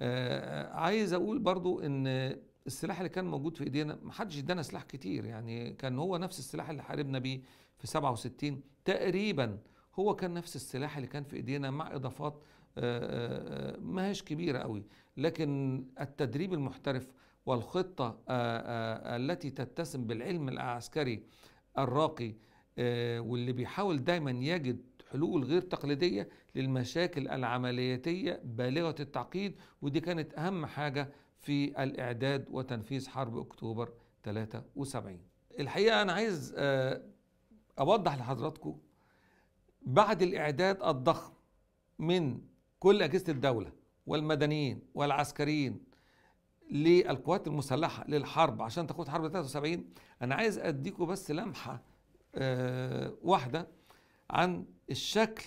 آه، عايز اقول برضو ان السلاح اللي كان موجود في ايدينا ما حدش ادانا سلاح كتير يعني كان هو نفس السلاح اللي حاربنا بيه في 67 تقريبا هو كان نفس السلاح اللي كان في ايدينا مع اضافات آه، آه، ما هيش كبيره قوي لكن التدريب المحترف والخطه التي تتسم بالعلم العسكري الراقي آه، واللي بيحاول دايما يجد حلول غير تقليديه للمشاكل العملياتيه بالغه التعقيد ودي كانت اهم حاجه في الاعداد وتنفيذ حرب اكتوبر 73 الحقيقه انا عايز آه، اوضح لحضراتكم بعد الاعداد الضخم من كل اجهزه الدوله والمدنيين والعسكريين للقوات المسلحه للحرب عشان تقود حرب 73 انا عايز اديكم بس لمحه واحدة عن الشكل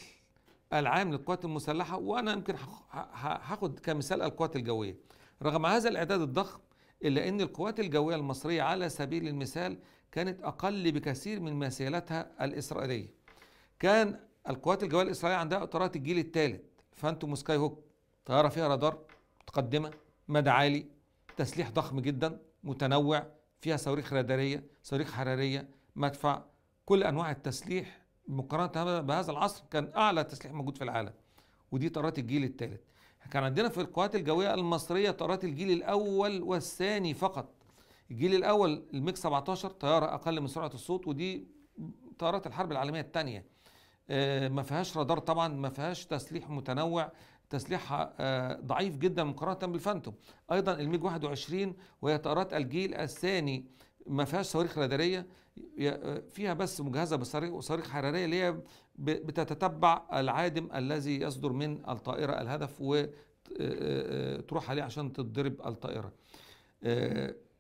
العام للقوات المسلحة وأنا يمكن هاخد كمثال القوات الجوية رغم هذا الإعداد الضخم إلا أن القوات الجوية المصرية على سبيل المثال كانت أقل بكثير من مسيلتها الإسرائيلية كان القوات الجوية الإسرائيلية عندها قطارات الجيل الثالث فانتوم سكاي هوك طيارة فيها رادار متقدمة مدى عالي تسليح ضخم جدا متنوع فيها صواريخ رادارية صواريخ حرارية مدفع كل انواع التسليح مقارنه بهذا العصر كان اعلى تسليح موجود في العالم ودي طارات الجيل الثالث كان عندنا في القوات الجويه المصريه طارات الجيل الاول والثاني فقط الجيل الاول الميك 17 طياره اقل من سرعه الصوت ودي طيارات الحرب العالميه الثانيه آه، ما فيهاش رادار طبعا ما فيهاش تسليح متنوع تسليحها آه، ضعيف جدا مقارنه بالفانتوم ايضا الميج 21 وهي طائرات الجيل الثاني ما فيهاش صواريخ راداريه آه، فيها بس مجهزه بصواريخ حراريه اللي هي بتتتبع العادم الذي يصدر من الطائره الهدف وتروح آه، آه، عليه عشان تضرب الطائره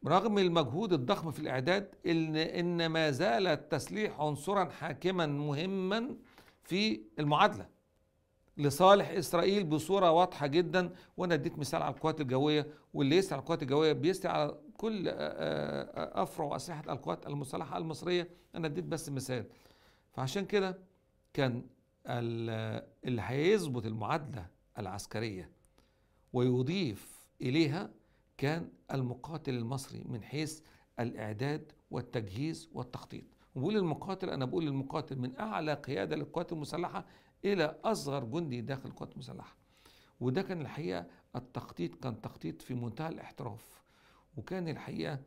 رغم المجهود الضخم في الاعداد ان ان ما زال التسليح عنصرا حاكما مهما في المعادله لصالح اسرائيل بصوره واضحه جدا وانا اديت مثال على القوات الجويه واللي يسعى على القوات الجويه بيسعى على كل آه، آه، آه، افرع واسلحه القوات المسلحه المصريه انا اديت بس مثال فعشان كده كان اللي هيظبط المعادله العسكريه ويضيف اليها كان المقاتل المصري من حيث الاعداد والتجهيز والتخطيط وبقول المقاتل انا بقول المقاتل من اعلى قياده للقوات المسلحه الى اصغر جندي داخل القوات المسلحه وده كان الحقيقه التخطيط كان تخطيط في منتهى الاحتراف وكان الحقيقه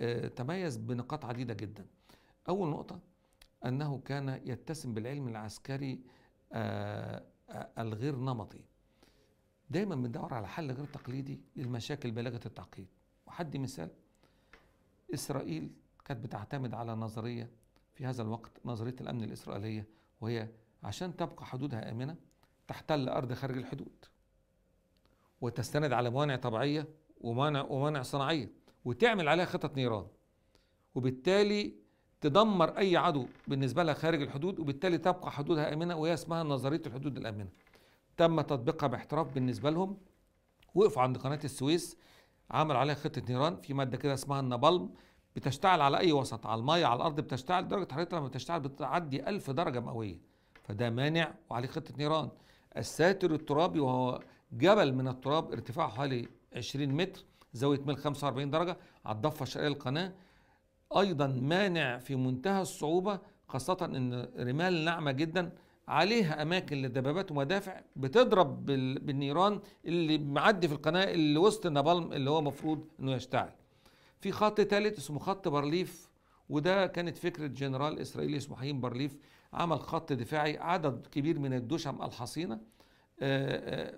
آه، تميز بنقاط عديده جدا اول نقطه انه كان يتسم بالعلم العسكري آه، آه، الغير نمطي دايما بندور على حل غير تقليدي للمشاكل بالغه التعقيد وحد مثال اسرائيل كانت بتعتمد على نظريه في هذا الوقت نظريه الامن الاسرائيليه وهي عشان تبقى حدودها آمنة تحتل أرض خارج الحدود وتستند على موانع طبيعية ومانع ومانع صناعية وتعمل عليها خطط نيران وبالتالي تدمر أي عدو بالنسبة لها خارج الحدود وبالتالي تبقى حدودها آمنة وهي اسمها نظرية الحدود الآمنة تم تطبيقها باحتراف بالنسبة لهم وقفوا عند قناة السويس عملوا عليها خطة نيران في مادة كده اسمها النبلم بتشتعل على أي وسط على المية على الأرض بتشتعل درجة حرارتها لما بتشتعل بتعدي ألف درجة مئوية فده مانع وعليه خطه نيران الساتر الترابي وهو جبل من التراب ارتفاعه حوالي 20 متر زاويه ميل 45 درجه على الضفه الشرقيه للقناه ايضا مانع في منتهى الصعوبه خاصه ان رمال ناعمه جدا عليها اماكن للدبابات ومدافع بتضرب بالنيران اللي معدي في القناه اللي وسط النابالم اللي هو المفروض انه يشتعل. في خط ثالث اسمه خط بارليف وده كانت فكره جنرال اسرائيلي اسمه حيين بارليف عمل خط دفاعي عدد كبير من الدشم الحصينه آه،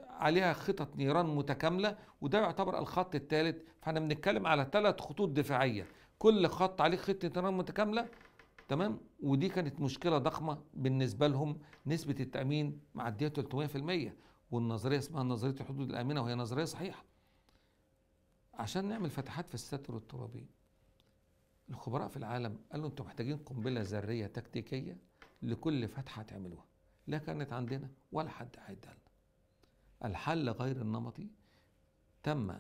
آه، عليها خطط نيران متكامله وده يعتبر الخط الثالث فاحنا بنتكلم على ثلاث خطوط دفاعيه كل خط عليه خطه نيران متكامله تمام ودي كانت مشكله ضخمه بالنسبه لهم نسبه التامين معديه 300% والنظريه اسمها نظريه الحدود الامنه وهي نظريه صحيحه عشان نعمل فتحات في الستر الترابي الخبراء في العالم قالوا انتم محتاجين قنبله ذريه تكتيكيه لكل فتحة تعملوها لا كانت عندنا ولا حد هيدلنا الحل غير النمطي تم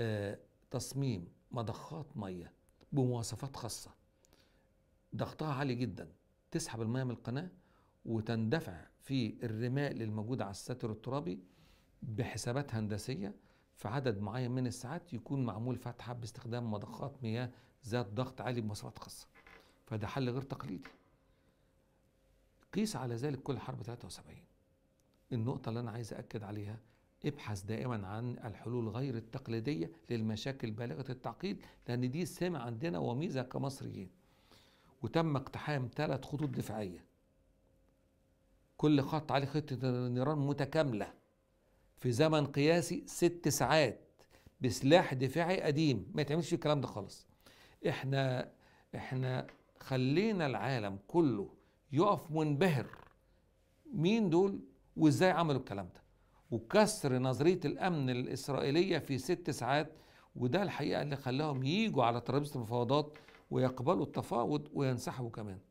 آه، تصميم مضخات مية بمواصفات خاصة ضغطها عالي جدا تسحب المية من القناة وتندفع في الرمال الموجود على الساتر الترابي بحسابات هندسية في عدد معين من الساعات يكون معمول فتحة باستخدام مضخات مياه ذات ضغط عالي بمواصفات خاصة فده حل غير تقليدي قيس على ذلك كل حرب 73 النقطة اللي أنا عايز أكد عليها ابحث دائما عن الحلول غير التقليدية للمشاكل بالغة التعقيد لأن دي سمة عندنا وميزة كمصريين وتم اقتحام ثلاث خطوط دفاعية كل خط عليه خطة نيران متكاملة في زمن قياسي ست ساعات بسلاح دفاعي قديم ما يتعملش الكلام ده خالص احنا احنا خلينا العالم كله يقف منبهر مين دول وازاي عملوا الكلام ده وكسر نظريه الامن الاسرائيليه في ست ساعات وده الحقيقه اللي خلاهم ييجوا على ترابيزه المفاوضات ويقبلوا التفاوض وينسحبوا كمان